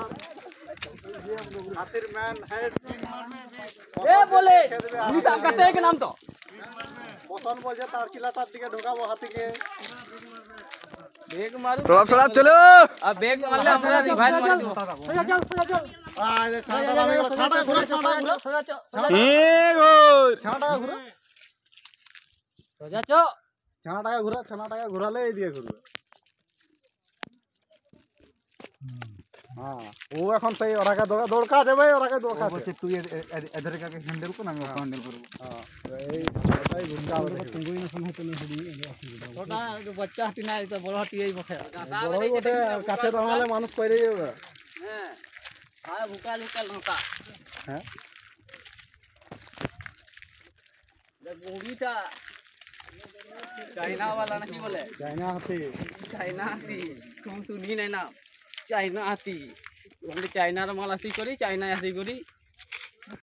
ए बोले निशान का तेरे घुरा चो छाता का घुरा छाता ले घुरा হ্যাঁ ও এখন সেই ওরাকে দৌড়কা যাবে ওরাকে দৌড়কা বলছে তুই এদের কাকে হ্যান্ডেল কর আমি ওকে হ্যান্ডেল করব হ্যাঁ এই ওটাই ভূমিকা হবে তুই না শুনে তো না ওটা বাচ্চা হাতি না এটা বড় হাতি এই বটে বড় বটে কাছে দাঁড়ালে মানুষ কইরে যাবে হ্যাঁ আর ভুকা লুকা লঙ্কা হ্যাঁ মুভিটা चाइना वाला नहीं बोले चाइना हाथी चाइना हाथी तुम सुनी नहीं ना চাইনা আতি চাইনার মাল আসি করি চাইনায় আসি করি